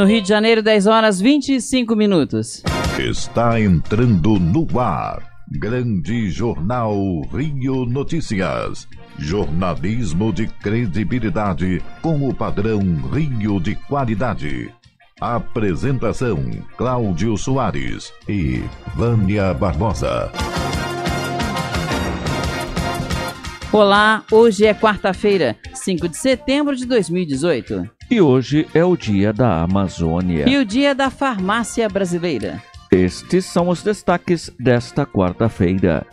No Rio de Janeiro, 10 horas 25 minutos. Está entrando no ar. Grande Jornal Rio Notícias. Jornalismo de credibilidade com o padrão Rio de qualidade. Apresentação: Cláudio Soares e Vânia Barbosa. Olá, hoje é quarta-feira, 5 de setembro de 2018. E hoje é o Dia da Amazônia. E o Dia da Farmácia Brasileira. Estes são os destaques desta quarta-feira.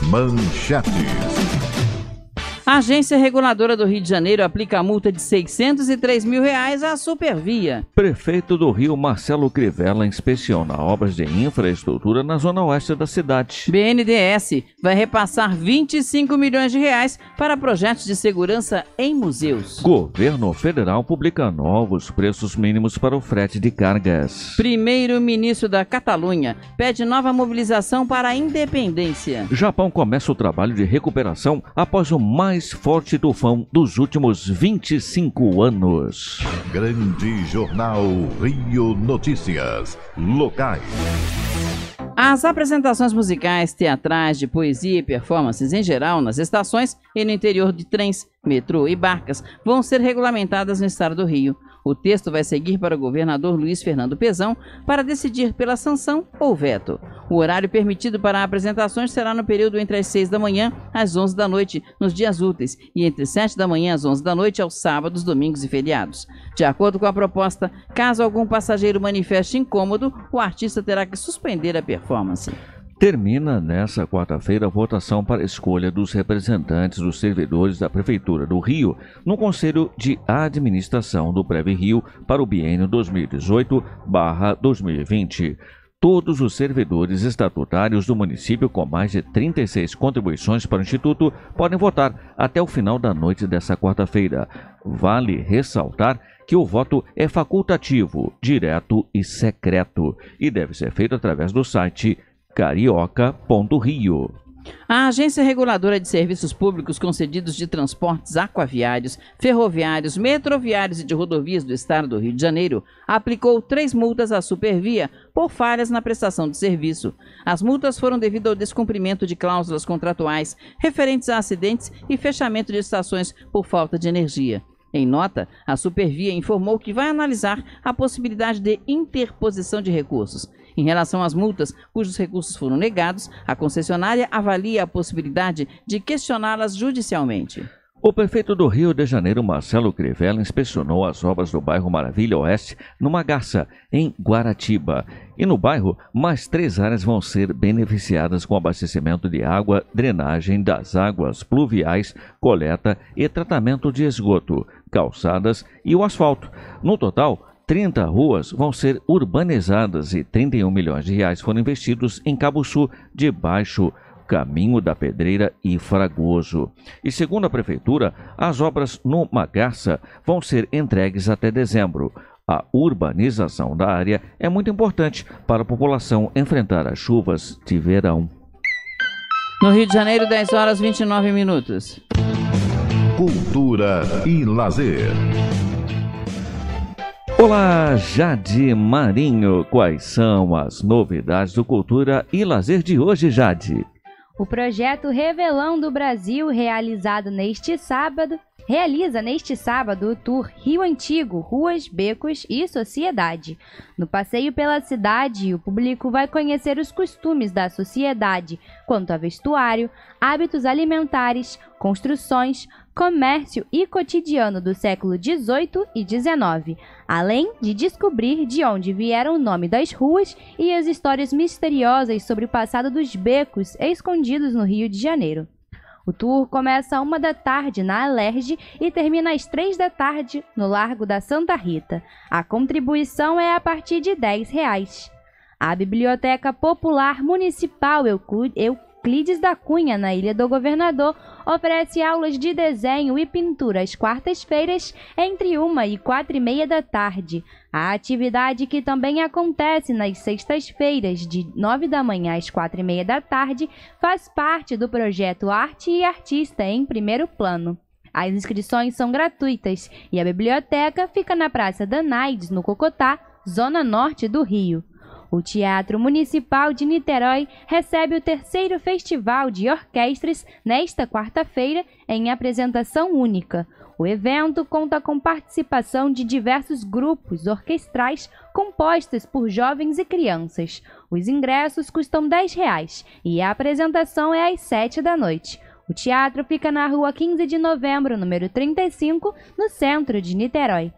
Manchetes. A agência reguladora do Rio de Janeiro aplica a multa de 603 mil reais à Supervia. Prefeito do Rio, Marcelo Crivella, inspeciona obras de infraestrutura na zona oeste da cidade. BNDES vai repassar 25 milhões de reais para projetos de segurança em museus. Governo federal publica novos preços mínimos para o frete de cargas. Primeiro-ministro da Catalunha pede nova mobilização para a independência. Japão começa o trabalho de recuperação após o mais mais forte tufão dos últimos 25 anos. Grande Jornal Rio Notícias. Locais. As apresentações musicais, teatrais, de poesia e performances em geral nas estações e no interior de trens, metrô e barcas vão ser regulamentadas no estado do Rio. O texto vai seguir para o governador Luiz Fernando Pezão para decidir pela sanção ou veto. O horário permitido para apresentações será no período entre as 6 da manhã às 11 da noite, nos dias úteis, e entre 7 da manhã às 11 da noite aos sábados, domingos e feriados. De acordo com a proposta, caso algum passageiro manifeste incômodo, o artista terá que suspender a performance. Termina nesta quarta-feira a votação para a escolha dos representantes dos servidores da Prefeitura do Rio no Conselho de Administração do Preve Rio para o biênio 2018-2020 todos os servidores estatutários do município com mais de 36 contribuições para o Instituto podem votar até o final da noite desta quarta-feira. Vale ressaltar que o voto é facultativo, direto e secreto e deve ser feito através do site carioca.rio. A Agência Reguladora de Serviços Públicos Concedidos de Transportes Aquaviários, Ferroviários, Metroviários e de Rodovias do Estado do Rio de Janeiro aplicou três multas à Supervia por falhas na prestação de serviço. As multas foram devido ao descumprimento de cláusulas contratuais referentes a acidentes e fechamento de estações por falta de energia. Em nota, a Supervia informou que vai analisar a possibilidade de interposição de recursos. Em relação às multas cujos recursos foram negados, a concessionária avalia a possibilidade de questioná-las judicialmente. O prefeito do Rio de Janeiro, Marcelo Crivella, inspecionou as obras do bairro Maravilha Oeste, numa garça, em Guaratiba. E no bairro, mais três áreas vão ser beneficiadas com abastecimento de água, drenagem das águas pluviais, coleta e tratamento de esgoto, calçadas e o asfalto. No total, 30 ruas vão ser urbanizadas e 31 milhões de reais foram investidos em Cabo Sul, de baixo caminho da Pedreira e Fragoso. E segundo a Prefeitura, as obras no Magaça vão ser entregues até dezembro. A urbanização da área é muito importante para a população enfrentar as chuvas de verão. No Rio de Janeiro, 10 horas 29 minutos. Cultura e lazer. Olá, Jade Marinho. Quais são as novidades do Cultura e Lazer de hoje, Jade? O projeto Revelão do Brasil, realizado neste sábado, realiza neste sábado o tour Rio Antigo, Ruas, Becos e Sociedade. No passeio pela cidade, o público vai conhecer os costumes da sociedade quanto a vestuário, hábitos alimentares, construções, comércio e cotidiano do século XVIII e XIX, além de descobrir de onde vieram o nome das ruas e as histórias misteriosas sobre o passado dos becos escondidos no Rio de Janeiro. O tour começa uma da tarde na Alerge e termina às três da tarde no Largo da Santa Rita. A contribuição é a partir de R$ Reais. A Biblioteca Popular Municipal Euclides Euclides da Cunha, na Ilha do Governador, oferece aulas de desenho e pintura às quartas-feiras, entre uma e quatro e meia da tarde. A atividade que também acontece nas sextas-feiras, de nove da manhã às quatro e meia da tarde, faz parte do projeto Arte e Artista em Primeiro Plano. As inscrições são gratuitas e a biblioteca fica na Praça Danaides, no Cocotá, zona norte do Rio. O Teatro Municipal de Niterói recebe o terceiro Festival de Orquestras nesta quarta-feira em apresentação única. O evento conta com participação de diversos grupos orquestrais compostos por jovens e crianças. Os ingressos custam R$ 10 e a apresentação é às 7 da noite. O teatro fica na rua 15 de novembro, número 35, no centro de Niterói.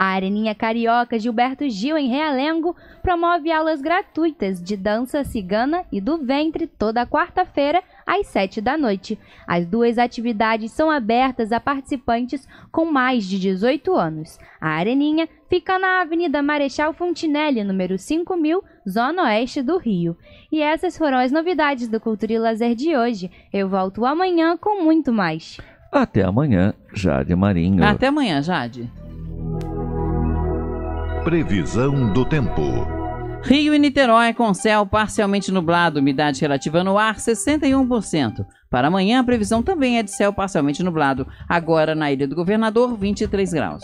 A Areninha Carioca Gilberto Gil, em Realengo, promove aulas gratuitas de dança cigana e do ventre toda quarta-feira, às sete da noite. As duas atividades são abertas a participantes com mais de 18 anos. A Areninha fica na Avenida Marechal Fontinelli, número 5000, Zona Oeste do Rio. E essas foram as novidades do Cultura e Lazer de hoje. Eu volto amanhã com muito mais. Até amanhã, Jade Marinho. Até amanhã, Jade. Previsão do tempo. Rio e Niterói com céu parcialmente nublado, umidade relativa no ar 61%. Para amanhã a previsão também é de céu parcialmente nublado, agora na Ilha do Governador 23 graus.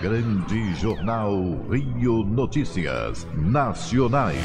Grande Jornal Rio Notícias Nacionais.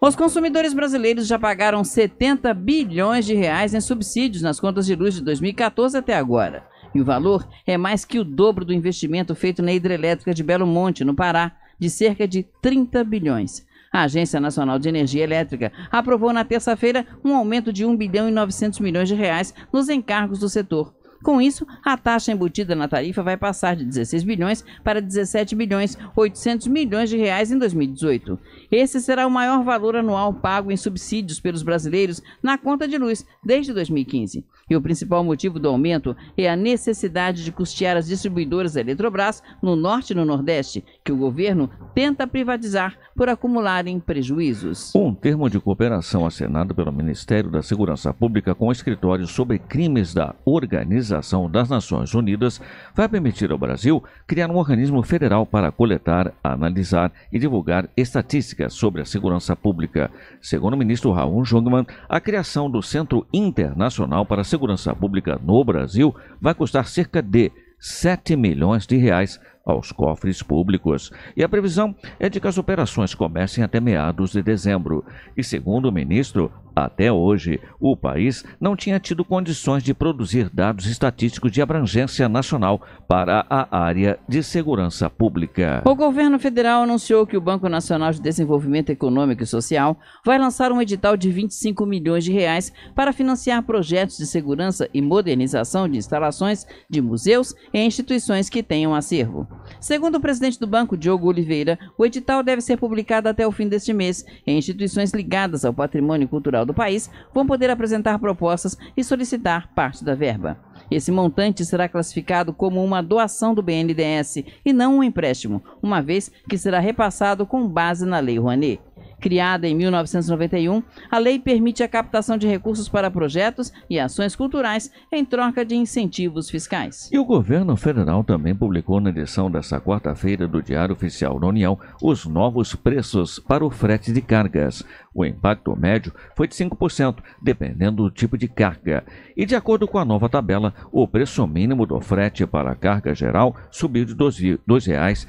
Os consumidores brasileiros já pagaram 70 bilhões de reais em subsídios nas contas de luz de 2014 até agora. E o valor é mais que o dobro do investimento feito na hidrelétrica de Belo Monte, no Pará, de cerca de 30 bilhões. A Agência Nacional de Energia Elétrica aprovou na terça-feira um aumento de 1 bilhão e 900 milhões de reais nos encargos do setor. Com isso, a taxa embutida na tarifa vai passar de 16 bilhões para 17 bilhões 800 milhões de reais em 2018. Esse será o maior valor anual pago em subsídios pelos brasileiros na conta de luz desde 2015. E o principal motivo do aumento é a necessidade de custear as distribuidoras da Eletrobras no norte e no nordeste, que o governo tenta privatizar por acumularem prejuízos. Um termo de cooperação assinado pelo Ministério da Segurança Pública com escritórios sobre crimes da organização Organização das Nações Unidas vai permitir ao Brasil criar um organismo federal para coletar, analisar e divulgar estatísticas sobre a segurança pública. Segundo o ministro Raul Jungmann, a criação do Centro Internacional para a Segurança Pública no Brasil vai custar cerca de 7 milhões de reais aos cofres públicos. E a previsão é de que as operações comecem até meados de dezembro. E segundo o ministro, até hoje, o país não tinha tido condições de produzir dados estatísticos de abrangência nacional para a área de segurança pública. O governo federal anunciou que o Banco Nacional de Desenvolvimento Econômico e Social vai lançar um edital de 25 milhões de reais para financiar projetos de segurança e modernização de instalações de museus e instituições que tenham acervo. Segundo o presidente do banco, Diogo Oliveira, o edital deve ser publicado até o fim deste mês em instituições ligadas ao patrimônio cultural do do país vão poder apresentar propostas e solicitar parte da verba. Esse montante será classificado como uma doação do BNDES e não um empréstimo, uma vez que será repassado com base na Lei Rouanet. Criada em 1991, a lei permite a captação de recursos para projetos e ações culturais em troca de incentivos fiscais. E o governo federal também publicou na edição desta quarta-feira do Diário Oficial da União os novos preços para o frete de cargas. O impacto médio foi de 5%, dependendo do tipo de carga. E de acordo com a nova tabela, o preço mínimo do frete para a carga geral subiu de R$ 2,10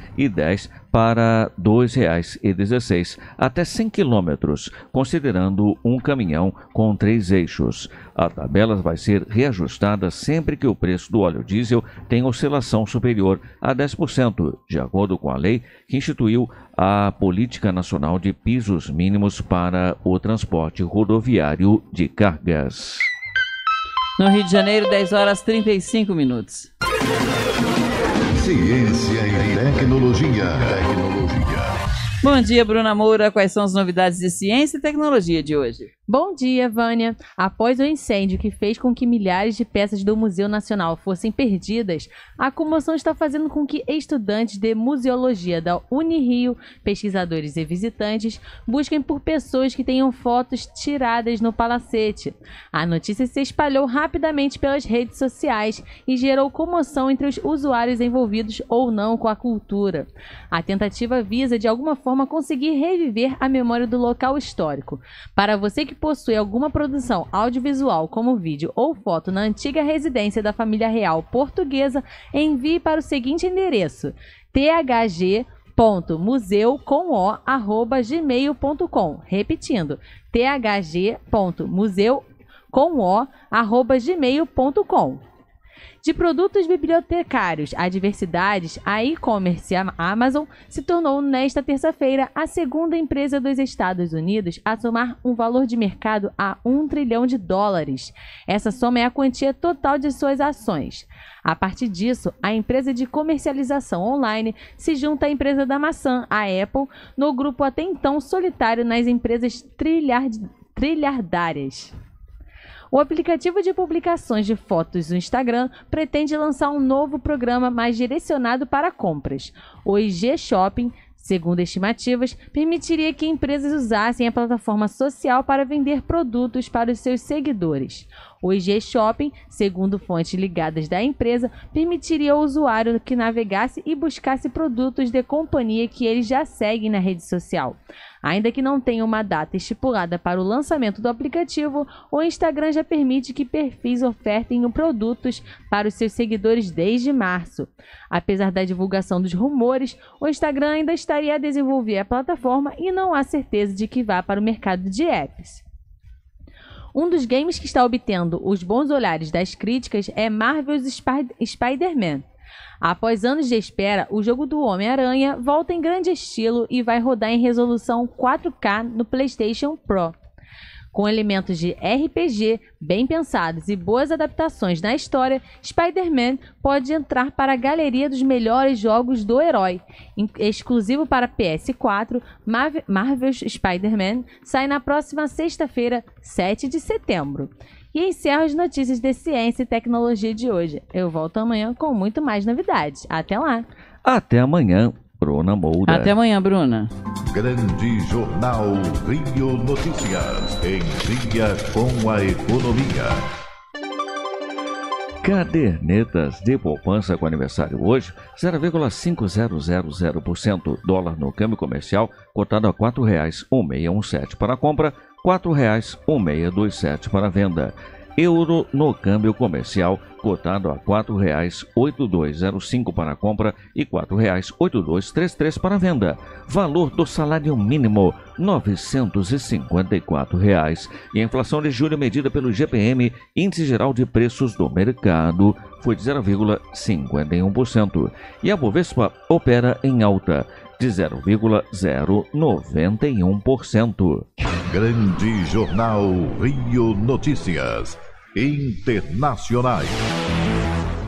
para R$ 2,16 até 100 quilômetros, considerando um caminhão com três eixos. A tabela vai ser reajustada sempre que o preço do óleo diesel tem oscilação superior a 10%, de acordo com a lei que instituiu a Política Nacional de Pisos Mínimos para o Transporte Rodoviário de Cargas. No Rio de Janeiro, 10 horas 35 minutos. Ciência e tecnologia. Tecnologia. Bom dia, Bruna Moura. Quais são as novidades de ciência e tecnologia de hoje? Bom dia, Vânia. Após o incêndio que fez com que milhares de peças do Museu Nacional fossem perdidas, a comoção está fazendo com que estudantes de museologia da Unirio, pesquisadores e visitantes busquem por pessoas que tenham fotos tiradas no palacete. A notícia se espalhou rapidamente pelas redes sociais e gerou comoção entre os usuários envolvidos ou não com a cultura. A tentativa visa, de alguma forma, conseguir reviver a memória do local histórico. Para você que possui alguma produção audiovisual, como vídeo ou foto, na antiga residência da família real portuguesa, envie para o seguinte endereço: thg Repetindo, thg.museu.com@gmail.com. De produtos bibliotecários a diversidades, a e-commerce Amazon se tornou nesta terça-feira a segunda empresa dos Estados Unidos a somar um valor de mercado a um trilhão de dólares. Essa soma é a quantia total de suas ações. A partir disso, a empresa de comercialização online se junta à empresa da maçã, a Apple, no grupo até então solitário nas empresas trilhard... trilhardárias. O aplicativo de publicações de fotos do Instagram pretende lançar um novo programa mais direcionado para compras. O IG Shopping Segundo estimativas, permitiria que empresas usassem a plataforma social para vender produtos para os seus seguidores. O IG Shopping, segundo fontes ligadas da empresa, permitiria ao usuário que navegasse e buscasse produtos de companhia que ele já segue na rede social. Ainda que não tenha uma data estipulada para o lançamento do aplicativo, o Instagram já permite que perfis ofertem produtos para os seus seguidores desde março. Apesar da divulgação dos rumores, o Instagram ainda estaria a desenvolver a plataforma e não há certeza de que vá para o mercado de apps. Um dos games que está obtendo os bons olhares das críticas é Marvel's Spider-Man. Após anos de espera, o jogo do Homem-Aranha volta em grande estilo e vai rodar em resolução 4K no PlayStation Pro. Com elementos de RPG bem pensados e boas adaptações na história, Spider-Man pode entrar para a galeria dos melhores jogos do herói. Exclusivo para PS4, Marvel's Spider-Man sai na próxima sexta-feira, 7 de setembro. E encerro as notícias de ciência e tecnologia de hoje. Eu volto amanhã com muito mais novidades. Até lá! Até amanhã! Bruna Moura. Até amanhã, Bruna. Grande Jornal Rio Notícias. Em dia com a economia. Cadernetas de poupança com aniversário hoje, 0,5000%. Dólar no câmbio comercial, cotado a R$ 4,1617 para compra, R$ 4,1627 para venda. Euro no câmbio comercial, cotado a R$ 4,8205 para compra e R$ 4,8233 para venda. Valor do salário mínimo R$ 954. Reais. E a inflação de julho medida pelo GPM, Índice Geral de Preços do Mercado, foi de 0,51%. E a Bovespa opera em alta de 0,091%. Grande Jornal Rio Notícias internacionais.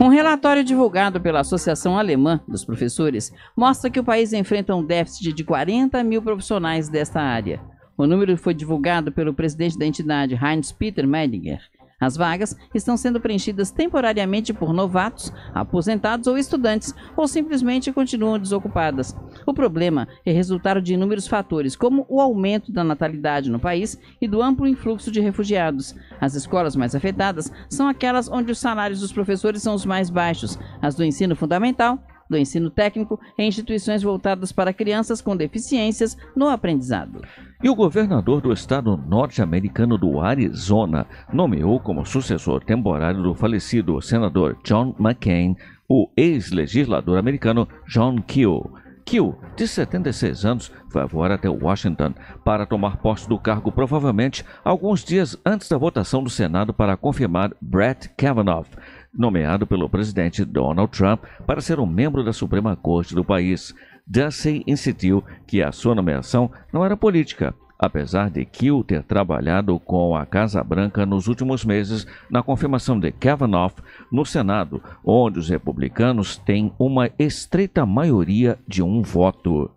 Um relatório divulgado pela Associação Alemã dos Professores mostra que o país enfrenta um déficit de 40 mil profissionais desta área. O número foi divulgado pelo presidente da entidade, Heinz Peter Meidinger, as vagas estão sendo preenchidas temporariamente por novatos, aposentados ou estudantes, ou simplesmente continuam desocupadas. O problema é resultado de inúmeros fatores, como o aumento da natalidade no país e do amplo influxo de refugiados. As escolas mais afetadas são aquelas onde os salários dos professores são os mais baixos, as do ensino fundamental do ensino técnico e instituições voltadas para crianças com deficiências no aprendizado. E o governador do estado norte-americano do Arizona nomeou como sucessor temporário do falecido senador John McCain o ex-legislador americano John Keel. Keel, de 76 anos, foi voar até Washington para tomar posse do cargo provavelmente alguns dias antes da votação do Senado para confirmar Brett Kavanaugh, nomeado pelo presidente Donald Trump para ser um membro da Suprema Corte do país. Jassy insistiu que a sua nomeação não era política, apesar de Kiel ter trabalhado com a Casa Branca nos últimos meses na confirmação de Kavanaugh no Senado, onde os republicanos têm uma estreita maioria de um voto.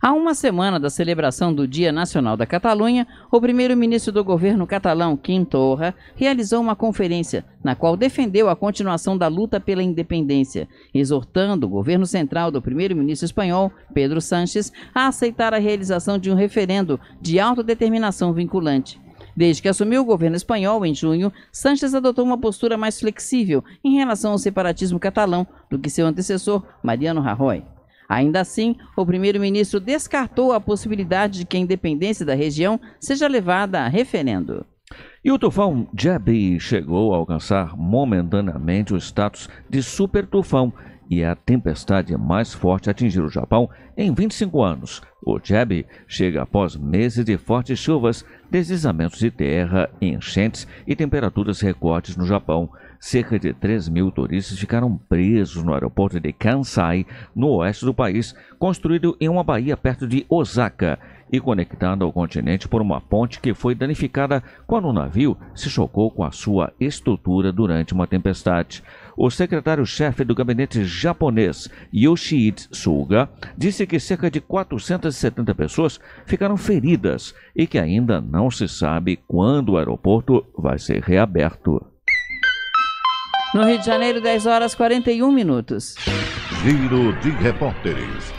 Há uma semana da celebração do Dia Nacional da Catalunha, o primeiro-ministro do governo catalão, Quim Torra, realizou uma conferência na qual defendeu a continuação da luta pela independência, exortando o governo central do primeiro-ministro espanhol, Pedro Sánchez, a aceitar a realização de um referendo de autodeterminação vinculante. Desde que assumiu o governo espanhol em junho, Sánchez adotou uma postura mais flexível em relação ao separatismo catalão do que seu antecessor, Mariano Rajoy. Ainda assim, o primeiro-ministro descartou a possibilidade de que a independência da região seja levada a referendo. E o tufão Jabi chegou a alcançar momentaneamente o status de super-tufão e é a tempestade mais forte a atingir o Japão em 25 anos. O Jabi chega após meses de fortes chuvas, deslizamentos de terra, enchentes e temperaturas recortes no Japão cerca de 3 mil turistas ficaram presos no aeroporto de Kansai, no oeste do país, construído em uma baía perto de Osaka e conectado ao continente por uma ponte que foi danificada quando o um navio se chocou com a sua estrutura durante uma tempestade. O secretário-chefe do gabinete japonês, Yoshihide Suga, disse que cerca de 470 pessoas ficaram feridas e que ainda não se sabe quando o aeroporto vai ser reaberto. No Rio de Janeiro, 10 horas 41 minutos. Giro de repórteres.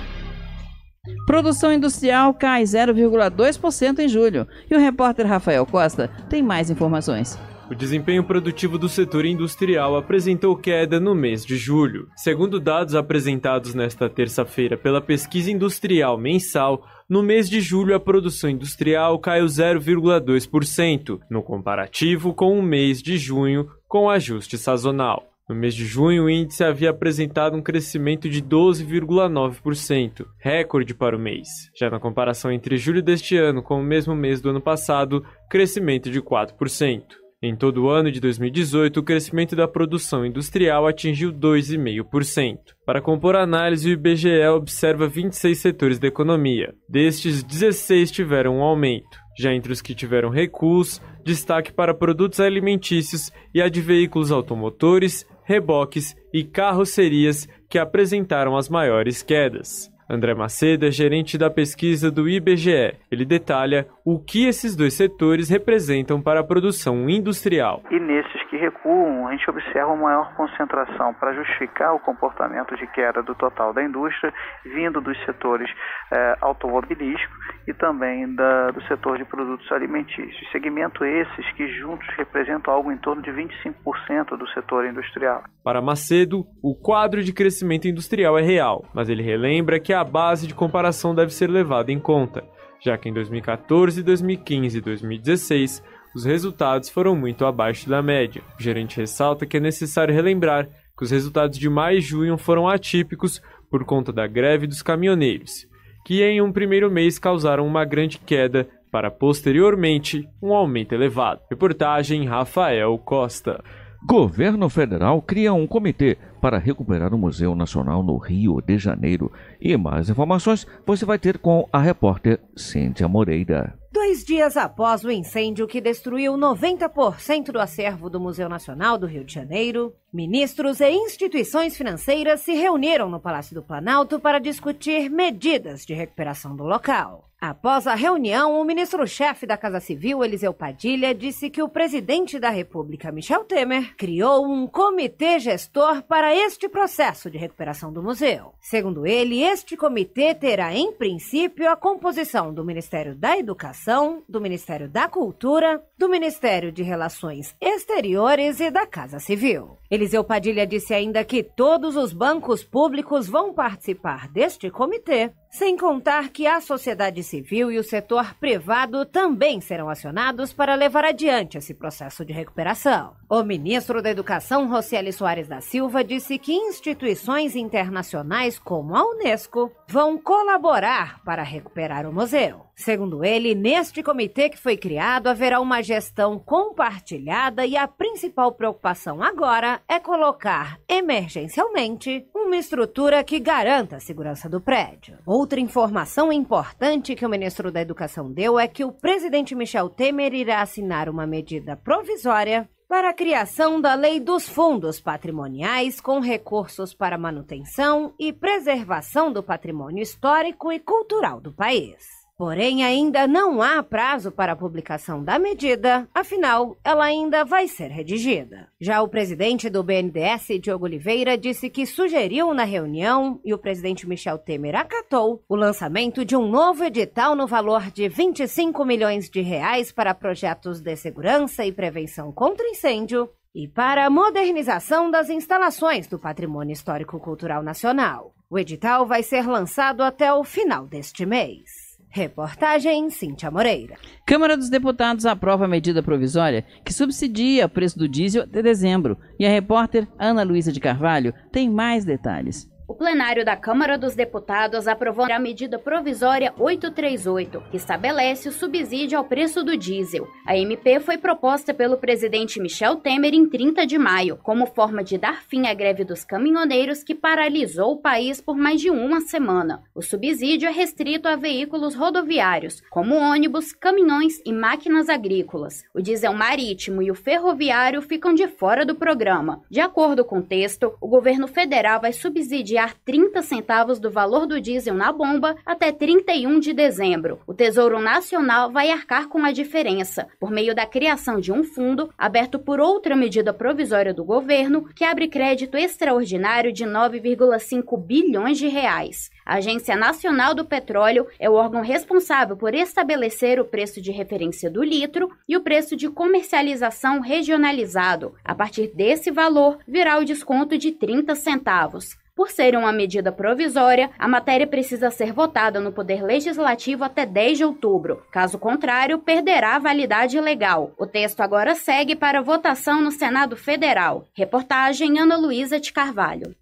Produção industrial cai 0,2% em julho. E o repórter Rafael Costa tem mais informações. O desempenho produtivo do setor industrial apresentou queda no mês de julho. Segundo dados apresentados nesta terça-feira pela pesquisa industrial mensal, no mês de julho a produção industrial caiu 0,2%, no comparativo com o mês de junho, com ajuste sazonal. No mês de junho, o índice havia apresentado um crescimento de 12,9%, recorde para o mês. Já na comparação entre julho deste ano com o mesmo mês do ano passado, crescimento de 4%. Em todo o ano de 2018, o crescimento da produção industrial atingiu 2,5%. Para compor a análise, o IBGE observa 26 setores da economia. Destes, 16 tiveram um aumento. Já entre os que tiveram recuos, destaque para produtos alimentícios e a de veículos automotores, reboques e carrocerias que apresentaram as maiores quedas. André Maceda, é gerente da pesquisa do IBGE, ele detalha o que esses dois setores representam para a produção industrial. E nesses que recuam, a gente observa uma maior concentração para justificar o comportamento de queda do total da indústria, vindo dos setores eh, automobilísticos e também da, do setor de produtos alimentícios. Segmento esses que juntos representam algo em torno de 25% do setor industrial. Para Macedo, o quadro de crescimento industrial é real, mas ele relembra que a base de comparação deve ser levada em conta já que em 2014, 2015 e 2016 os resultados foram muito abaixo da média. O gerente ressalta que é necessário relembrar que os resultados de maio e junho foram atípicos por conta da greve dos caminhoneiros, que em um primeiro mês causaram uma grande queda para posteriormente um aumento elevado. Reportagem Rafael Costa. Governo Federal cria um comitê para recuperar o Museu Nacional no Rio de Janeiro. E mais informações você vai ter com a repórter Cíntia Moreira. Dois dias após o incêndio que destruiu 90% do acervo do Museu Nacional do Rio de Janeiro, Ministros e instituições financeiras se reuniram no Palácio do Planalto para discutir medidas de recuperação do local. Após a reunião, o ministro-chefe da Casa Civil, Eliseu Padilha, disse que o presidente da República, Michel Temer, criou um comitê gestor para este processo de recuperação do museu. Segundo ele, este comitê terá, em princípio, a composição do Ministério da Educação, do Ministério da Cultura, do Ministério de Relações Exteriores e da Casa Civil. Ele Eliseu Padilha disse ainda que todos os bancos públicos vão participar deste comitê. Sem contar que a sociedade civil e o setor privado também serão acionados para levar adiante esse processo de recuperação. O ministro da Educação, Rocieli Soares da Silva, disse que instituições internacionais como a Unesco vão colaborar para recuperar o museu. Segundo ele, neste comitê que foi criado haverá uma gestão compartilhada e a principal preocupação agora é colocar emergencialmente uma estrutura que garanta a segurança do prédio. Outra informação importante que o ministro da Educação deu é que o presidente Michel Temer irá assinar uma medida provisória para a criação da Lei dos Fundos Patrimoniais com recursos para manutenção e preservação do patrimônio histórico e cultural do país. Porém, ainda não há prazo para a publicação da medida, afinal, ela ainda vai ser redigida. Já o presidente do BNDES, Diogo Oliveira, disse que sugeriu na reunião, e o presidente Michel Temer acatou, o lançamento de um novo edital no valor de 25 milhões de reais para projetos de segurança e prevenção contra incêndio e para a modernização das instalações do Patrimônio Histórico Cultural Nacional. O edital vai ser lançado até o final deste mês. Reportagem Cíntia Moreira. Câmara dos Deputados aprova a medida provisória que subsidia o preço do diesel até dezembro. E a repórter Ana Luísa de Carvalho tem mais detalhes. O plenário da Câmara dos Deputados aprovou a medida provisória 838, que estabelece o subsídio ao preço do diesel. A MP foi proposta pelo presidente Michel Temer em 30 de maio, como forma de dar fim à greve dos caminhoneiros que paralisou o país por mais de uma semana. O subsídio é restrito a veículos rodoviários, como ônibus, caminhões e máquinas agrícolas. O diesel marítimo e o ferroviário ficam de fora do programa. De acordo com o texto, o governo federal vai subsidiar subsidiar 30 centavos do valor do diesel na bomba até 31 de dezembro. O Tesouro Nacional vai arcar com a diferença, por meio da criação de um fundo aberto por outra medida provisória do governo que abre crédito extraordinário de 9,5 bilhões de reais. A Agência Nacional do Petróleo é o órgão responsável por estabelecer o preço de referência do litro e o preço de comercialização regionalizado. A partir desse valor, virá o desconto de 30 centavos. Por ser uma medida provisória, a matéria precisa ser votada no Poder Legislativo até 10 de outubro. Caso contrário, perderá a validade legal. O texto agora segue para votação no Senado Federal. Reportagem Ana Luísa de Carvalho.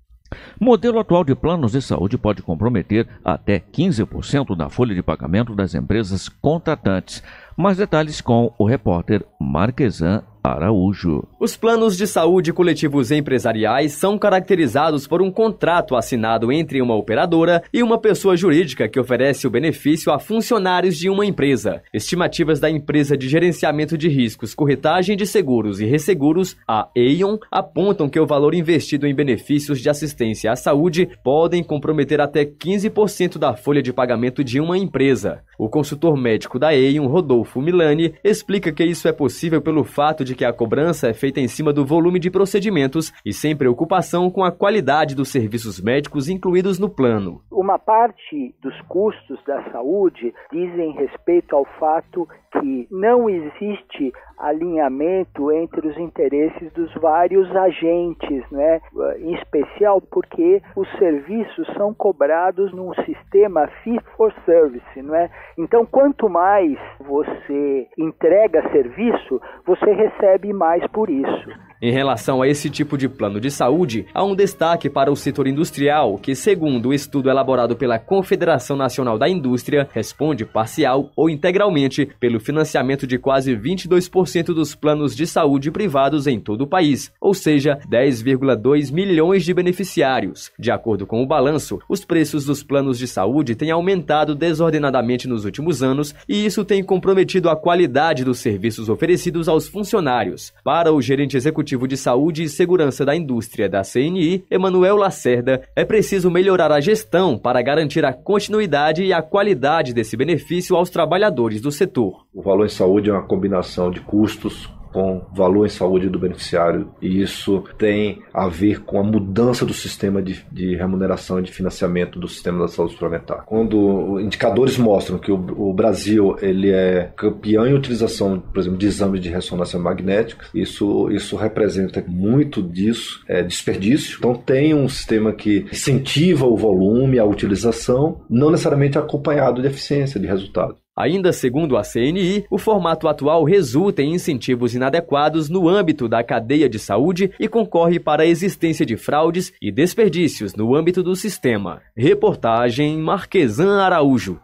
Modelo atual de planos de saúde pode comprometer até 15% da folha de pagamento das empresas contratantes. Mais detalhes com o repórter Marquesan Araújo. Os planos de saúde coletivos empresariais são caracterizados por um contrato assinado entre uma operadora e uma pessoa jurídica que oferece o benefício a funcionários de uma empresa. Estimativas da empresa de gerenciamento de riscos, corretagem de seguros e resseguros, a Aon, apontam que o valor investido em benefícios de assistência à saúde podem comprometer até 15% da folha de pagamento de uma empresa. O consultor médico da Aon, Rodolfo Milani, explica que isso é possível pelo fato de de que a cobrança é feita em cima do volume de procedimentos e sem preocupação com a qualidade dos serviços médicos incluídos no plano. Uma parte dos custos da saúde dizem respeito ao fato que não existe alinhamento entre os interesses dos vários agentes, né? em especial porque os serviços são cobrados num sistema fee for service. Né? Então, quanto mais você entrega serviço, você recebe mais por isso. Em relação a esse tipo de plano de saúde, há um destaque para o setor industrial, que, segundo o um estudo elaborado pela Confederação Nacional da Indústria, responde parcial ou integralmente pelo financiamento de quase 22% dos planos de saúde privados em todo o país, ou seja, 10,2 milhões de beneficiários. De acordo com o balanço, os preços dos planos de saúde têm aumentado desordenadamente nos últimos anos e isso tem comprometido a qualidade dos serviços oferecidos aos funcionários. Para o gerente executivo, Executivo de Saúde e Segurança da Indústria da CNI, Emanuel Lacerda, é preciso melhorar a gestão para garantir a continuidade e a qualidade desse benefício aos trabalhadores do setor. O valor em saúde é uma combinação de custos, com valor em saúde do beneficiário. E isso tem a ver com a mudança do sistema de, de remuneração e de financiamento do sistema da saúde suplementar. Quando indicadores mostram que o, o Brasil ele é campeão em utilização, por exemplo, de exames de ressonância magnética, isso, isso representa muito disso, é desperdício. Então tem um sistema que incentiva o volume, a utilização, não necessariamente acompanhado de eficiência, de resultado. Ainda segundo a CNI, o formato atual resulta em incentivos inadequados no âmbito da cadeia de saúde e concorre para a existência de fraudes e desperdícios no âmbito do sistema. Reportagem Marquesan Araújo.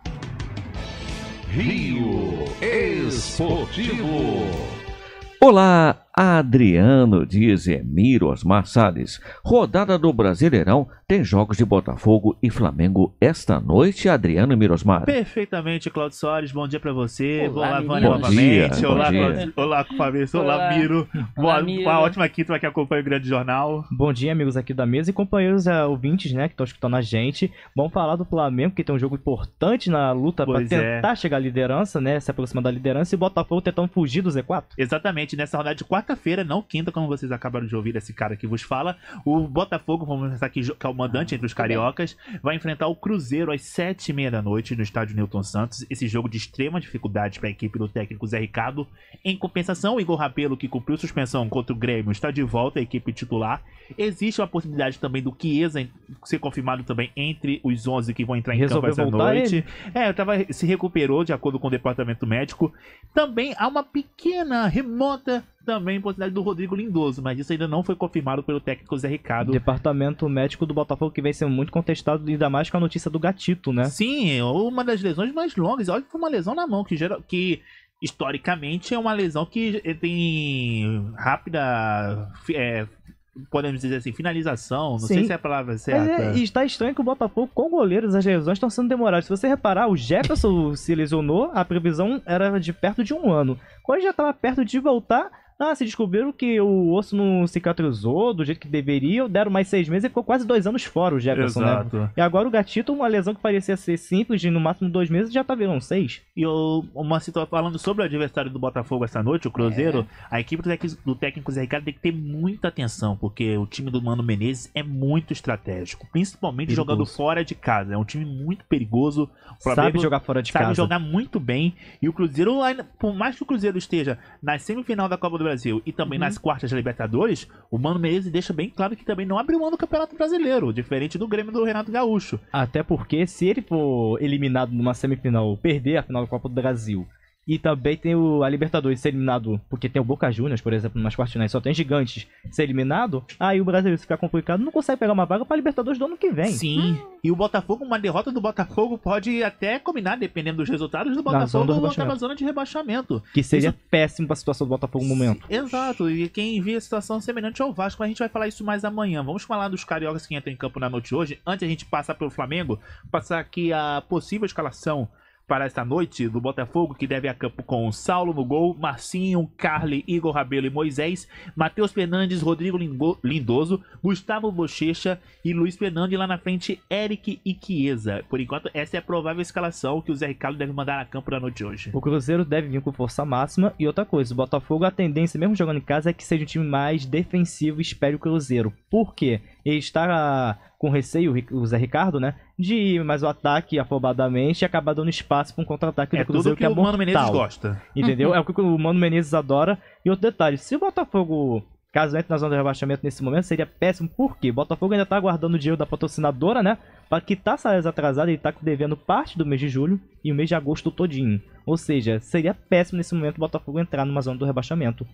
Rio Esportivo. Olá, Adriano diz e Emiro Osmar Salles. Rodada do Brasileirão tem jogos de Botafogo e Flamengo esta noite, Adriano e Mirosmar. Perfeitamente, Claudio Soares, bom dia para você. Olá, Vânia, novamente. Bom olá, dia. Olá, Fabrício. Olá, olá, Miro. Olá, Boa, Uma ótima quinta que acompanha o Grande Jornal. Bom dia, amigos aqui da mesa e companheiros uh, ouvintes, né, que estão escutando a gente. Vamos falar do Flamengo, que tem um jogo importante na luta para é. tentar é. chegar à liderança, né, se aproximar da liderança e Botafogo tentando fugir do Z4. Exatamente, nessa rodada de quatro quarta-feira, não quinta, como vocês acabaram de ouvir esse cara que vos fala. O Botafogo, vamos pensar que, que é o mandante entre os cariocas, vai enfrentar o Cruzeiro às sete e meia da noite no estádio Newton Santos. Esse jogo de extrema dificuldade para a equipe do técnico Zé Ricardo. Em compensação, o Igor Rabelo, que cumpriu suspensão contra o Grêmio, está de volta à equipe titular. Existe uma possibilidade também do Chiesa ser confirmado também entre os 11 que vão entrar em Resolveu campo essa noite. Ele. É, tava, se recuperou de acordo com o departamento médico. Também há uma pequena remota também possibilidade do Rodrigo Lindoso, mas isso ainda não foi confirmado pelo técnico Zé Ricardo. Departamento médico do Botafogo que vem sendo muito contestado, ainda mais com a notícia do gatito, né? Sim, uma das lesões mais longas. Olha que foi uma lesão na mão, que, gera, que historicamente é uma lesão que eh, tem rápida. É, podemos dizer assim, finalização, não Sim. sei se é a palavra é, certa. É, e está estranho que o Botafogo com goleiros, as lesões estão sendo demoradas. Se você reparar, o Jefferson se lesionou, a previsão era de perto de um ano. Quando já estava perto de voltar, ah, se descobriram que o osso não cicatrizou do jeito que deveria, deram mais seis meses e ficou quase dois anos fora o Jefferson, né? Exato. né? E agora o Gatito, uma lesão que parecia ser simples, de no máximo dois meses, já tá virando seis. E o, uma situação, falando sobre o adversário do Botafogo essa noite, o Cruzeiro, é. a equipe do, do técnico Zé Ricardo tem que ter muita atenção, porque o time do Mano Menezes é muito estratégico, principalmente perigoso. jogando fora de casa. É um time muito perigoso. sabe jogar fora de sabe casa. Sabe jogar muito bem. E o Cruzeiro, por mais que o Cruzeiro esteja na semifinal da Copa do Brasil e também uhum. nas quartas da Libertadores, o Mano Menezes deixa bem claro que também não abriu mão do Campeonato Brasileiro, diferente do Grêmio do Renato Gaúcho. Até porque se ele for eliminado numa semifinal, perder a final da Copa do Brasil e também tem o, a Libertadores ser eliminado, porque tem o Boca Juniors, por exemplo, nas quartas finais, só tem gigantes ser eliminado. Aí o brasileiro, fica complicado, não consegue pegar uma vaga pra Libertadores do ano que vem. Sim. Hum. E o Botafogo, uma derrota do Botafogo pode até combinar, dependendo dos resultados do Botafogo, do voltar na zona de rebaixamento. Que seria isso... péssimo pra situação do Botafogo no momento. Exato. E quem via situação semelhante ao Vasco, a gente vai falar isso mais amanhã. Vamos falar dos cariocas que entram em campo na noite hoje. Antes a gente passar pelo Flamengo, passar aqui a possível escalação para esta noite do Botafogo, que deve a campo com Saulo no gol, Marcinho, Carly, Igor Rabelo e Moisés, Matheus Fernandes, Rodrigo Lindoso, Gustavo Bochecha e Luiz Fernandes lá na frente, Eric e Chiesa. Por enquanto, essa é a provável escalação que o Zé Ricardo deve mandar a campo na noite de hoje. O Cruzeiro deve vir com força máxima e outra coisa, o Botafogo, a tendência, mesmo jogando em casa, é que seja um time mais defensivo, espere o Cruzeiro. Por quê? Ele está com receio, o Zé Ricardo, né? De ir mais o ataque afobadamente e acabar dando espaço para um contra-ataque é do Cruzeiro que, que é o mortal, Mano Menezes gosta. Entendeu? Uhum. É o que o Mano Menezes adora. E outro detalhe, se o Botafogo caso entre na zona de rebaixamento nesse momento, seria péssimo, Por O Botafogo ainda está aguardando o dinheiro da patrocinadora, né? Para quitar salários atrasados, ele está devendo parte do mês de julho e o mês de agosto todinho. Ou seja, seria péssimo nesse momento o Botafogo entrar numa zona do rebaixamento.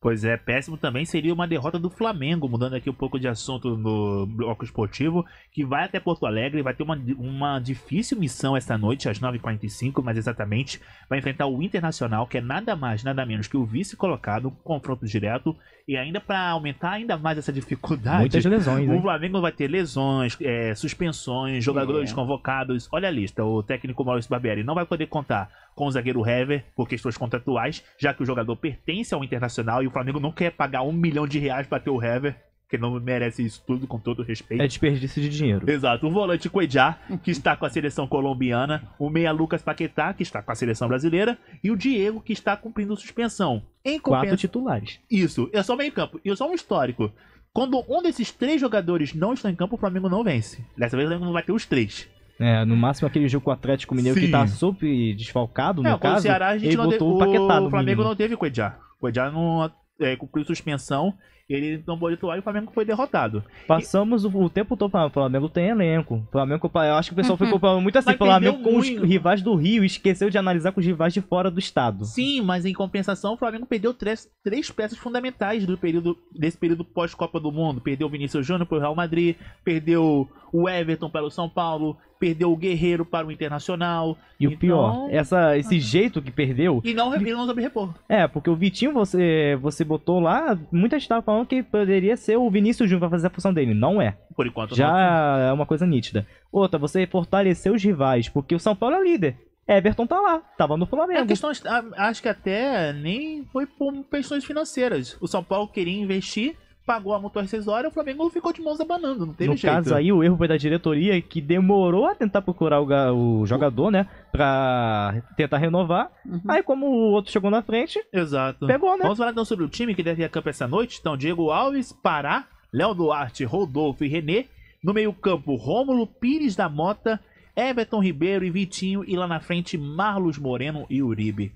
Pois é, péssimo também seria uma derrota do Flamengo, mudando aqui um pouco de assunto no bloco esportivo, que vai até Porto Alegre, vai ter uma, uma difícil missão esta noite, às 9h45, mas exatamente, vai enfrentar o Internacional, que é nada mais, nada menos que o vice-colocado, confronto direto, e ainda para aumentar ainda mais essa dificuldade, Muitas lesões, o Flamengo hein? vai ter lesões, é, suspensões, jogadores é. convocados, olha a lista, o técnico Maurício Barbieri não vai poder contar com o zagueiro Hever por questões contratuais, já que o jogador pertence ao Internacional e o Flamengo não quer pagar um milhão de reais para ter o Hever, que não merece isso tudo, com todo respeito. É desperdício de dinheiro. Exato. O volante Cuejá, que está com a seleção colombiana, o meia Lucas Paquetá, que está com a seleção brasileira, e o Diego, que está cumprindo suspensão. Em compensa... Quatro titulares. Isso. É só meio campo. E só um histórico. Quando um desses três jogadores não está em campo, o Flamengo não vence. Dessa vez o Flamengo não vai ter os três. É, no máximo aquele jogo com o Atlético Mineiro Sim. que tá super desfalcado, no é, caso. O Ceará a gente não teve, o, o Flamengo mínimo. não teve o Cuejá. O não é, cumpriu suspensão ele não pôde atuar e o Flamengo foi derrotado. Passamos e... o, o, tempo todo falando, o Flamengo tem elenco. O Flamengo, eu acho que o pessoal ficou falando muito assim, mas Flamengo com muito. os rivais do Rio esqueceu de analisar com os rivais de fora do estado. Sim, mas em compensação, o Flamengo perdeu três, três peças fundamentais do período desse período pós-Copa do Mundo. Perdeu o Vinícius Júnior para o Real Madrid, perdeu o Everton para o São Paulo, perdeu o Guerreiro para o Internacional. E então... o pior, então, essa, esse ah. jeito que perdeu. E não, ele não soube repor. É, porque o Vitinho você, você botou lá, muita gente estava falando que poderia ser o Vinícius Júnior para fazer a função dele. Não é. Por enquanto Já não. é uma coisa nítida. Outra, você fortalecer os rivais, porque o São Paulo é líder. Everton tá lá, tava no Flamengo. É questão, acho que até nem foi por questões financeiras. O São Paulo queria investir pagou a multa rescisória, o Flamengo ficou de mãos abanando, não teve no jeito. No caso aí, o erro foi da diretoria, que demorou a tentar procurar o, o jogador, né, pra tentar renovar. Uhum. Aí, como o outro chegou na frente, Exato. pegou, né? Vamos falar então sobre o time que deve ir a campo essa noite. Então, Diego Alves, Pará, Léo Duarte, Rodolfo e René. No meio-campo, Rômulo, Pires da Mota, Everton Ribeiro e Vitinho. E lá na frente, Marlos Moreno e Uribe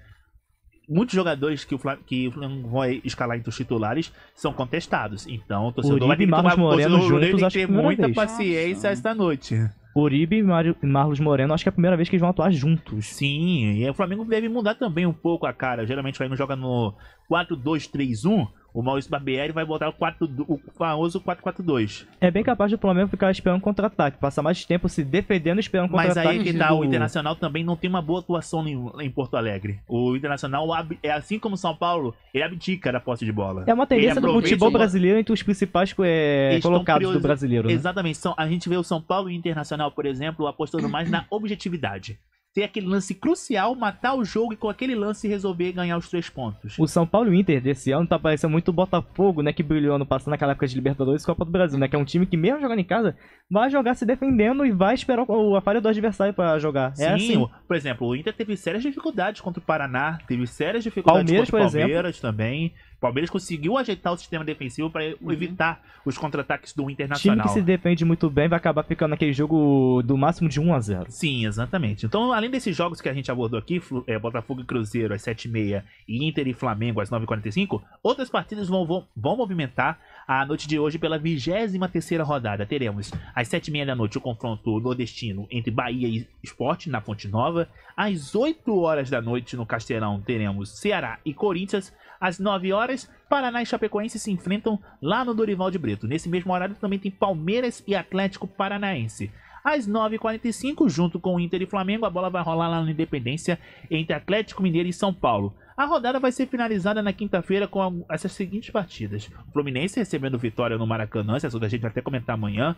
muitos jogadores que o, Flamengo, que o Flamengo vai escalar entre os titulares são contestados. Então, o torcedor Uribe, vai ter que tomar, Moreno torcedor, juntos, tem que ter é muita vez. paciência Nossa. esta noite. Uribe e Mar Marlos Moreno, acho que é a primeira vez que eles vão atuar juntos. Sim, e o Flamengo deve mudar também um pouco a cara. Geralmente o Flamengo joga no 4-2-3-1 o Maurício Barbieri vai botar o, 4, o famoso 4-4-2. É bem capaz do Flamengo ficar esperando contra-ataque, passar mais tempo se defendendo esperando contra-ataque. Mas aí que tá, do... o Internacional também não tem uma boa atuação em, em Porto Alegre. O Internacional, é assim como o São Paulo, ele abdica da posse de bola. É uma tendência do futebol brasileiro entre os principais é, colocados do brasileiro. Né? Exatamente. São, a gente vê o São Paulo e o Internacional, por exemplo, apostando mais na objetividade ter aquele lance crucial, matar o jogo e com aquele lance resolver ganhar os três pontos. O São Paulo Inter desse ano tá parecendo muito o Botafogo, né? Que brilhou ano passado naquela época de Libertadores e Copa do Brasil, né? Que é um time que, mesmo jogando em casa, vai jogar se defendendo e vai esperar a falha do adversário para jogar. É Sim, é assim. por exemplo, o Inter teve sérias dificuldades contra o Paraná, teve sérias dificuldades Palmeiras, contra o Palmeiras exemplo. também. O Palmeiras conseguiu ajeitar o sistema defensivo para uhum. evitar os contra-ataques do Internacional. Time que se defende muito bem vai acabar ficando aquele jogo do máximo de 1 a 0 Sim, exatamente. Então, além desses jogos que a gente abordou aqui, é, Botafogo e Cruzeiro às 7h30 e Inter e Flamengo às 9h45, outras partidas vão, vão, vão movimentar a noite de hoje pela 23 rodada. Teremos às 7h30 da noite o confronto nordestino entre Bahia e Esporte na Fonte Nova. Às 8 horas da noite no Castelão teremos Ceará e Corinthians. Às 9 horas, Paraná e Chapecoense se enfrentam lá no Dorival de Brito. Nesse mesmo horário também tem Palmeiras e Atlético Paranaense. Às 9h45, junto com o Inter e Flamengo, a bola vai rolar lá na Independência entre Atlético Mineiro e São Paulo. A rodada vai ser finalizada na quinta-feira com essas seguintes partidas: o Fluminense recebendo vitória no Maracanã, essa a gente vai até comentar amanhã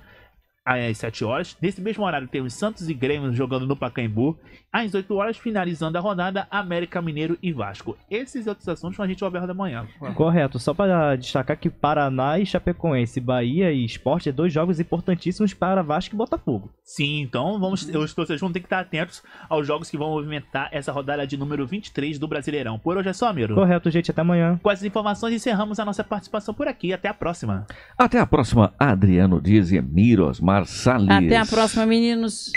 às 7 horas. Nesse mesmo horário temos Santos e Grêmio jogando no Pacaembu. Às 8 horas, finalizando a rodada, América Mineiro e Vasco. Esses outros assuntos a gente aberto da manhã. Correto, só para destacar que Paraná e Chapecoense, Bahia e Esporte é dois jogos importantíssimos para Vasco e Botafogo. Sim, então vamos, os torcedores vão ter que estar atentos aos jogos que vão movimentar essa rodada de número 23 do Brasileirão. Por hoje é só, Miro. Correto, gente, até amanhã. Com essas informações encerramos a nossa participação por aqui. Até a próxima. Até a próxima, Adriano Dias e Miro Osmar. Marsalis. Até a próxima, meninos.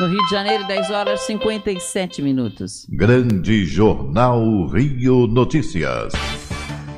No Rio de Janeiro, 10 horas e 57 minutos. Grande Jornal Rio Notícias.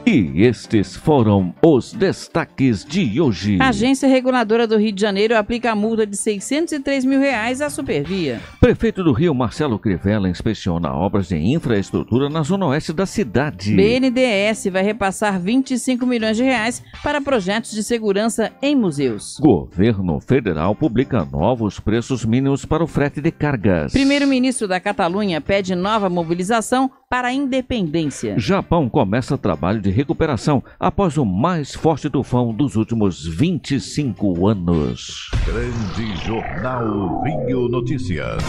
E estes foram os destaques de hoje. A Agência Reguladora do Rio de Janeiro aplica a multa de 603 mil reais à Supervia. Prefeito do Rio, Marcelo Crivella, inspeciona obras de infraestrutura na zona oeste da cidade. BNDES vai repassar 25 milhões de reais para projetos de segurança em museus. Governo federal publica novos preços mínimos para o frete de cargas. Primeiro-ministro da Catalunha pede nova mobilização para a independência. Japão começa trabalho de recuperação após o mais forte tufão dos últimos 25 anos. Grande Jornal Rio Notícias.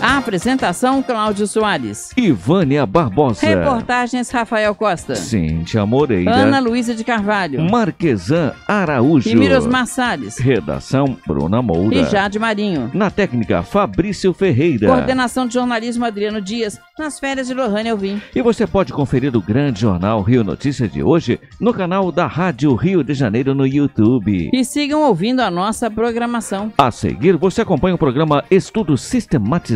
A apresentação: Cláudio Soares. Ivânia Barbosa. Reportagens: Rafael Costa. Cíntia Moreira. Ana Luísa de Carvalho. Marquesan Araújo. E Miros Marçales. Redação: Bruna Moura. E Jade Marinho. Na técnica: Fabrício Ferreira. Coordenação de jornalismo: Adriano Dias. Nas férias de Lohane Elvim. E você pode conferir o grande jornal Rio Notícias de hoje no canal da Rádio Rio de Janeiro no YouTube. E sigam ouvindo a nossa programação. A seguir, você acompanha o programa Estudo Sistematizado